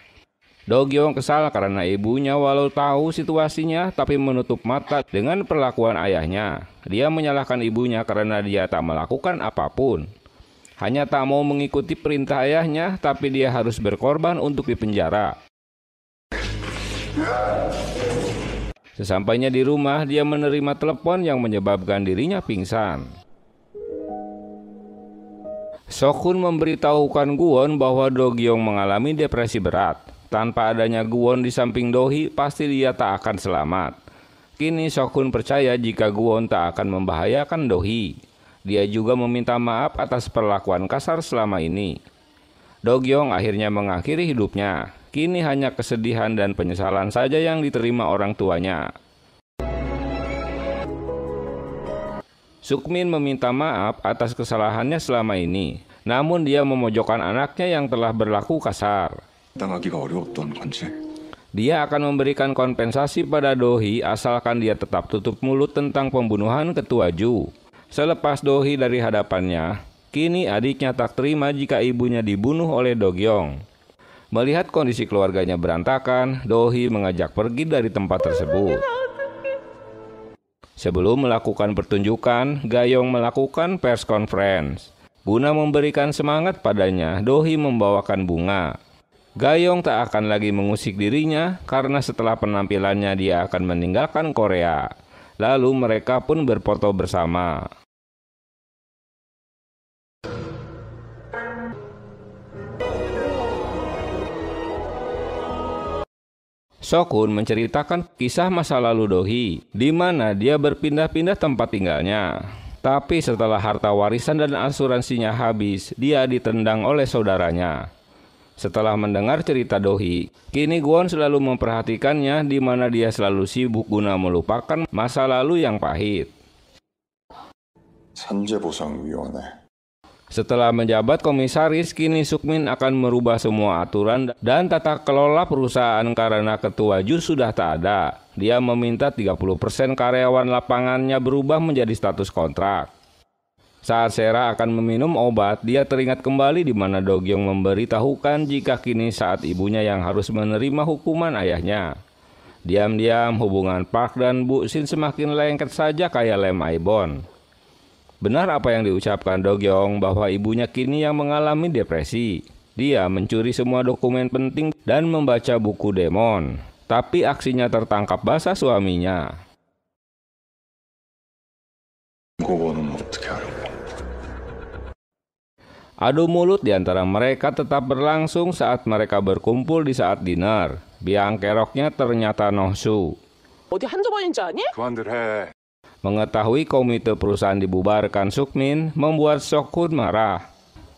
Dogyong kesal karena ibunya walau tahu situasinya tapi menutup mata dengan perlakuan ayahnya. Dia menyalahkan ibunya karena dia tak melakukan apapun. Hanya tak mau mengikuti perintah ayahnya tapi dia harus berkorban untuk dipenjara. Sesampainya di rumah, dia menerima telepon yang menyebabkan dirinya pingsan. Sokun memberitahukan Guon bahwa Dogyong mengalami depresi berat. Tanpa adanya Guwon di samping Dohi, pasti dia tak akan selamat. Kini Sokun percaya jika Guwon tak akan membahayakan Dohi. Dia juga meminta maaf atas perlakuan kasar selama ini. Dogyong akhirnya mengakhiri hidupnya. Kini hanya kesedihan dan penyesalan saja yang diterima orang tuanya. Sukmin meminta maaf atas kesalahannya selama ini, namun dia memojokkan anaknya yang telah berlaku kasar dia akan memberikan kompensasi pada Dohi asalkan dia tetap tutup mulut tentang pembunuhan ketua Ju. Selepas Dohi dari hadapannya, kini adiknya tak terima jika ibunya dibunuh oleh Dogyong. Melihat kondisi keluarganya berantakan, Dohi mengajak pergi dari tempat tersebut. Sebelum melakukan pertunjukan, Gayong melakukan press conference. Guna memberikan semangat padanya, Dohi membawakan bunga. Gayong tak akan lagi mengusik dirinya karena setelah penampilannya dia akan meninggalkan Korea. Lalu mereka pun berfoto bersama. Sokun menceritakan kisah masa lalu Dohi, di mana dia berpindah-pindah tempat tinggalnya. Tapi setelah harta warisan dan asuransinya habis, dia ditendang oleh saudaranya. Setelah mendengar cerita Dohi, kini Guon selalu memperhatikannya di mana dia selalu sibuk guna melupakan masa lalu yang pahit. Setelah menjabat komisaris, kini Sukmin akan merubah semua aturan dan tata kelola perusahaan karena ketua Ju sudah tak ada. Dia meminta 30% karyawan lapangannya berubah menjadi status kontrak. Saat Sera akan meminum obat, dia teringat kembali di mana Dogyong memberitahukan jika kini saat ibunya yang harus menerima hukuman ayahnya. Diam-diam hubungan Park dan Bu Sin semakin lengket saja kayak lem aibon. Benar apa yang diucapkan Dogyong bahwa ibunya kini yang mengalami depresi. Dia mencuri semua dokumen penting dan membaca buku demon. Tapi aksinya tertangkap basah suaminya. Adu mulut di antara mereka tetap berlangsung saat mereka berkumpul di saat dinner. Biang keroknya ternyata Nohsu. Mengetahui komite perusahaan dibubarkan Sukmin membuat Sokun marah.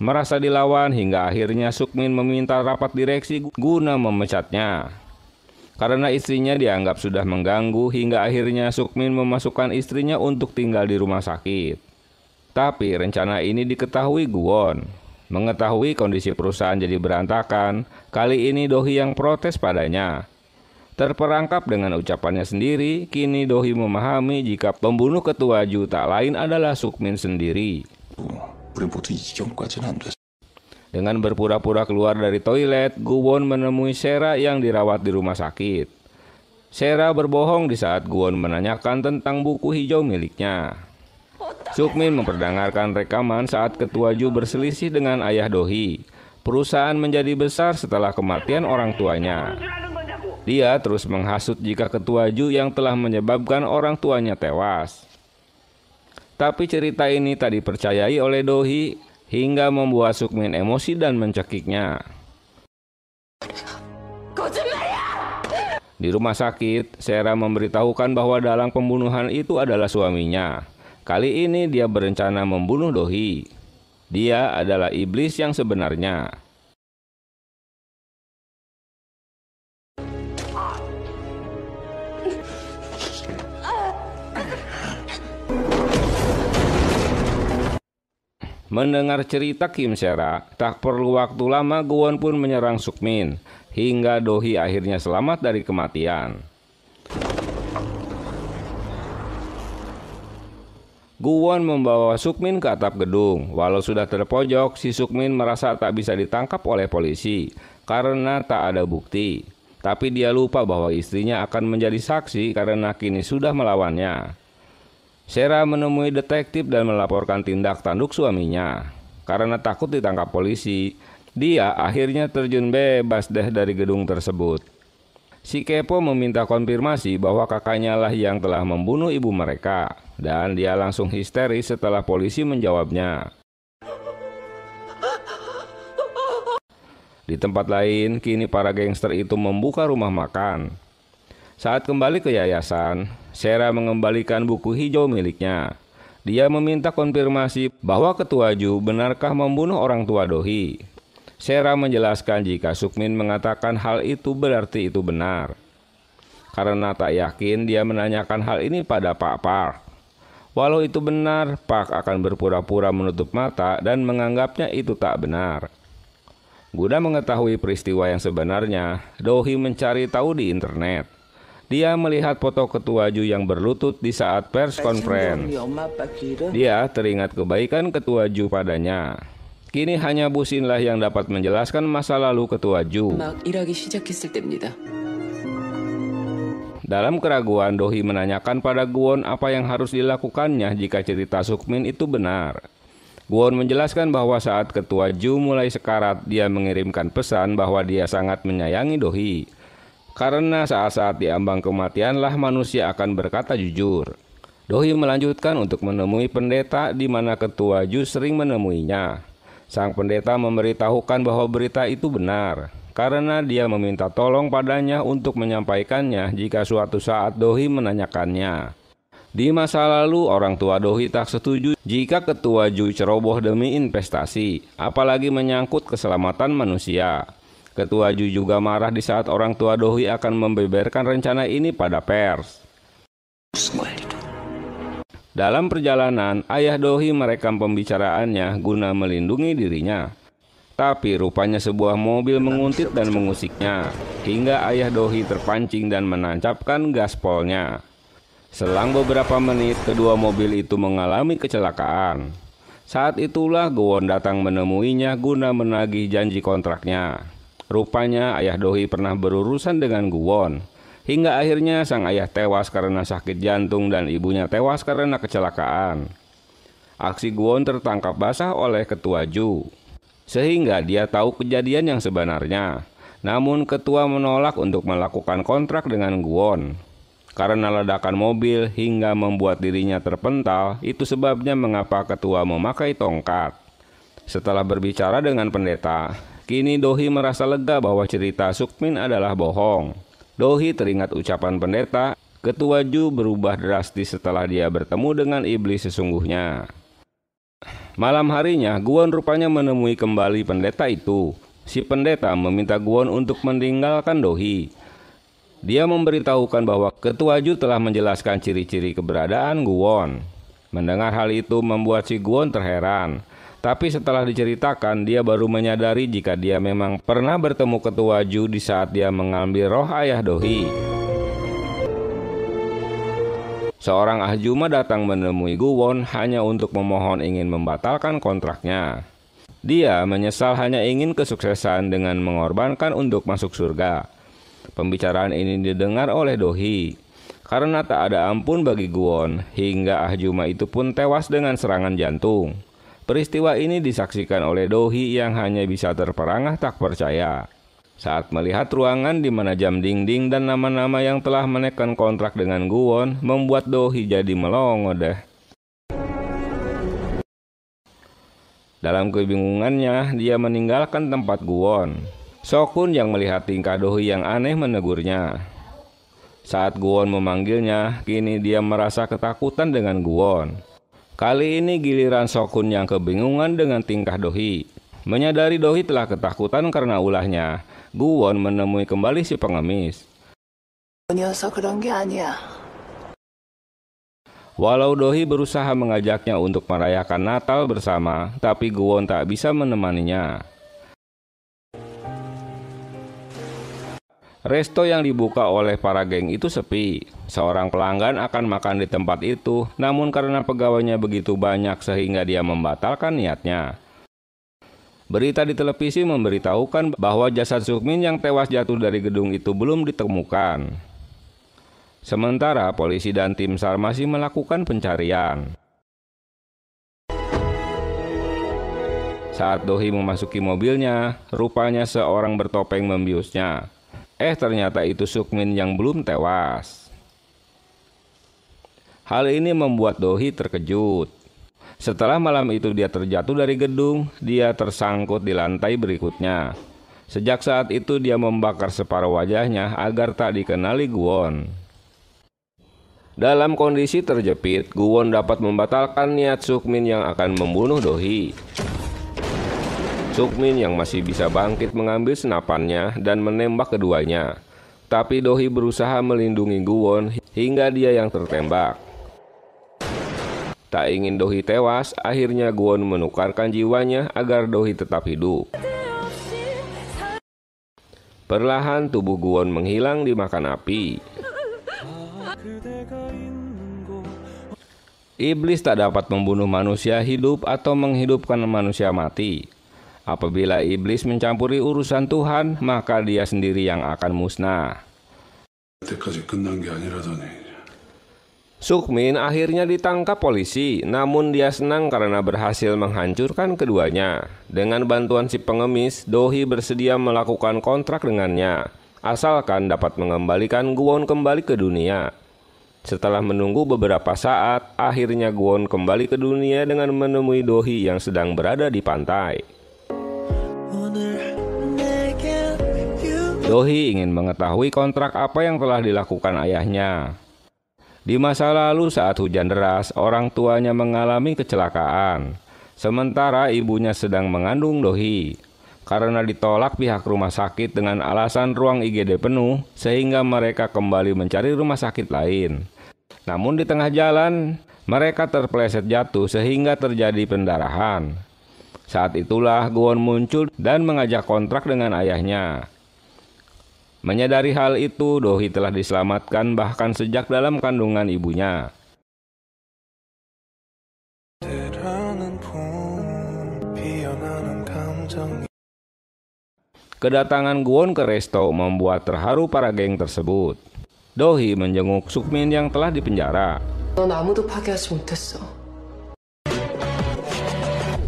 Merasa dilawan hingga akhirnya Sukmin meminta rapat direksi guna memecatnya. Karena istrinya dianggap sudah mengganggu hingga akhirnya Sukmin memasukkan istrinya untuk tinggal di rumah sakit. Tapi rencana ini diketahui Guwon. Mengetahui kondisi perusahaan jadi berantakan, kali ini Dohi yang protes padanya. Terperangkap dengan ucapannya sendiri, kini Dohi memahami jika pembunuh ketua juta lain adalah Sukmin sendiri. Dengan berpura-pura keluar dari toilet, Guwon menemui Sera yang dirawat di rumah sakit. Sera berbohong di saat Guwon menanyakan tentang buku hijau miliknya. Sukmin memperdengarkan rekaman saat ketua Ju berselisih dengan ayah Dohi. Perusahaan menjadi besar setelah kematian orang tuanya. Dia terus menghasut jika ketua Ju yang telah menyebabkan orang tuanya tewas. Tapi cerita ini tak dipercayai oleh Dohi hingga membuat Sukmin emosi dan mencekiknya. Di rumah sakit, Sera memberitahukan bahwa dalang pembunuhan itu adalah suaminya. Kali ini dia berencana membunuh Dohi. Dia adalah iblis yang sebenarnya. Mendengar cerita Kim Sera, tak perlu waktu lama Guwon pun menyerang Sukmin, hingga Dohi akhirnya selamat dari kematian. Guwon membawa Sukmin ke atap gedung. Walau sudah terpojok, si Sukmin merasa tak bisa ditangkap oleh polisi karena tak ada bukti. Tapi dia lupa bahwa istrinya akan menjadi saksi karena kini sudah melawannya. Sera menemui detektif dan melaporkan tindak tanduk suaminya. Karena takut ditangkap polisi, dia akhirnya terjun bebas deh dari gedung tersebut. Si Kepo meminta konfirmasi bahwa kakaknya lah yang telah membunuh ibu mereka. Dan dia langsung histeris setelah polisi menjawabnya. Di tempat lain, kini para gangster itu membuka rumah makan. Saat kembali ke yayasan, Sarah mengembalikan buku hijau miliknya. Dia meminta konfirmasi bahwa Ketua Ju benarkah membunuh orang tua Dohi. Sarah menjelaskan jika Sukmin mengatakan hal itu berarti itu benar. Karena tak yakin, dia menanyakan hal ini pada Pak Par. Walau itu benar, Pak akan berpura-pura menutup mata dan menganggapnya itu tak benar. Guna mengetahui peristiwa yang sebenarnya, Dohi mencari tahu di internet. Dia melihat foto ketua Ju yang berlutut di saat pers conference. Ya Dia teringat kebaikan ketua Ju padanya. Kini hanya Businlah yang dapat menjelaskan masa lalu ketua Ju. Dalam keraguan, Dohi menanyakan pada Guon apa yang harus dilakukannya jika cerita Sukmin itu benar. Guon menjelaskan bahwa saat ketua Ju mulai sekarat, dia mengirimkan pesan bahwa dia sangat menyayangi Dohi. Karena saat-saat diambang kematianlah manusia akan berkata jujur. Dohi melanjutkan untuk menemui pendeta di mana ketua Ju sering menemuinya. Sang pendeta memberitahukan bahwa berita itu benar karena dia meminta tolong padanya untuk menyampaikannya jika suatu saat Dohi menanyakannya. Di masa lalu, orang tua Dohi tak setuju jika ketua Ju ceroboh demi investasi, apalagi menyangkut keselamatan manusia. Ketua Ju juga marah di saat orang tua Dohi akan membeberkan rencana ini pada pers. Dalam perjalanan, ayah Dohi merekam pembicaraannya guna melindungi dirinya. Tapi rupanya sebuah mobil menguntit dan mengusiknya, hingga ayah Dohi terpancing dan menancapkan gaspolnya. Selang beberapa menit, kedua mobil itu mengalami kecelakaan. Saat itulah Gowon datang menemuinya guna menagih janji kontraknya. Rupanya ayah Dohi pernah berurusan dengan Gowon, hingga akhirnya sang ayah tewas karena sakit jantung dan ibunya tewas karena kecelakaan. Aksi Gowon tertangkap basah oleh ketua Ju sehingga dia tahu kejadian yang sebenarnya. Namun ketua menolak untuk melakukan kontrak dengan Guon. Karena ledakan mobil hingga membuat dirinya terpental, itu sebabnya mengapa ketua memakai tongkat. Setelah berbicara dengan pendeta, kini Dohi merasa lega bahwa cerita Sukmin adalah bohong. Dohi teringat ucapan pendeta, ketua Ju berubah drastis setelah dia bertemu dengan iblis sesungguhnya. Malam harinya, Guon rupanya menemui kembali pendeta itu. Si pendeta meminta Guon untuk meninggalkan Dohi. Dia memberitahukan bahwa ketua Ju telah menjelaskan ciri-ciri keberadaan Guon. Mendengar hal itu membuat si Guon terheran. Tapi setelah diceritakan, dia baru menyadari jika dia memang pernah bertemu ketua Ju di saat dia mengambil roh ayah Dohi. Seorang ahjuma datang menemui Guwon hanya untuk memohon ingin membatalkan kontraknya. Dia menyesal hanya ingin kesuksesan dengan mengorbankan untuk masuk surga. Pembicaraan ini didengar oleh Dohi. Karena tak ada ampun bagi Guwon, hingga Ahjuma itu pun tewas dengan serangan jantung. Peristiwa ini disaksikan oleh Dohi yang hanya bisa terperangah tak percaya. Saat melihat ruangan di mana jam dinding dan nama-nama yang telah menekan kontrak dengan Guwon membuat Dohi jadi melongo deh. Dalam kebingungannya, dia meninggalkan tempat Guwon. Sokun yang melihat tingkah Dohi yang aneh menegurnya. Saat Guwon memanggilnya, kini dia merasa ketakutan dengan Guwon. Kali ini giliran Sokun yang kebingungan dengan tingkah Dohi. Menyadari Dohi telah ketakutan karena ulahnya, Guwon menemui kembali si pengemis. Walau Dohi berusaha mengajaknya untuk merayakan Natal bersama, tapi Guwon tak bisa menemaninya. Resto yang dibuka oleh para geng itu sepi. Seorang pelanggan akan makan di tempat itu, namun karena pegawainya begitu banyak sehingga dia membatalkan niatnya. Berita di televisi memberitahukan bahwa jasad Sukmin yang tewas jatuh dari gedung itu belum ditemukan. Sementara polisi dan tim SAR masih melakukan pencarian. Saat Dohi memasuki mobilnya, rupanya seorang bertopeng membiusnya. Eh ternyata itu Sukmin yang belum tewas. Hal ini membuat Dohi terkejut. Setelah malam itu dia terjatuh dari gedung, dia tersangkut di lantai berikutnya. Sejak saat itu dia membakar separuh wajahnya agar tak dikenali Guon. Dalam kondisi terjepit, Guon dapat membatalkan niat Sukmin yang akan membunuh Dohi. Sukmin yang masih bisa bangkit mengambil senapannya dan menembak keduanya. Tapi Dohi berusaha melindungi Guwon hingga dia yang tertembak. Tak ingin Dohi tewas, akhirnya Guon menukarkan jiwanya agar Dohi tetap hidup. Perlahan tubuh Guon menghilang dimakan api. Iblis tak dapat membunuh manusia hidup atau menghidupkan manusia mati. Apabila iblis mencampuri urusan Tuhan, maka dia sendiri yang akan musnah. Sukmin akhirnya ditangkap polisi, namun dia senang karena berhasil menghancurkan keduanya. Dengan bantuan si pengemis, Dohi bersedia melakukan kontrak dengannya, asalkan dapat mengembalikan Guon kembali ke dunia. Setelah menunggu beberapa saat, akhirnya Guon kembali ke dunia dengan menemui Dohi yang sedang berada di pantai. Dohi ingin mengetahui kontrak apa yang telah dilakukan ayahnya. Di masa lalu saat hujan deras, orang tuanya mengalami kecelakaan. Sementara ibunya sedang mengandung Dohi. Karena ditolak pihak rumah sakit dengan alasan ruang IGD penuh, sehingga mereka kembali mencari rumah sakit lain. Namun di tengah jalan, mereka terpleset jatuh sehingga terjadi pendarahan. Saat itulah Guon muncul dan mengajak kontrak dengan ayahnya Menyadari hal itu, Dohi telah diselamatkan bahkan sejak dalam kandungan ibunya. Kedatangan Guon ke Resto membuat terharu para geng tersebut. Dohi menjenguk Sukmin yang telah dipenjara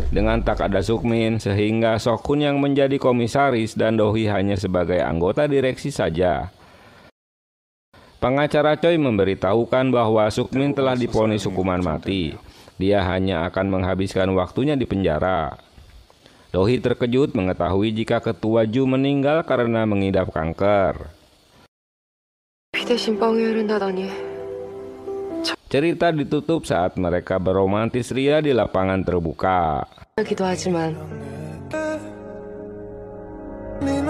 dengan tak ada Sukmin sehingga Sokun yang menjadi komisaris dan Dohi hanya sebagai anggota direksi saja. Pengacara Choi memberitahukan bahwa Sukmin telah diponis hukuman mati. Dia hanya akan menghabiskan waktunya di penjara. Dohi terkejut mengetahui jika ketua Ju meninggal karena mengidap kanker. Cerita ditutup saat mereka beromantis ria di lapangan terbuka. Begitu aja,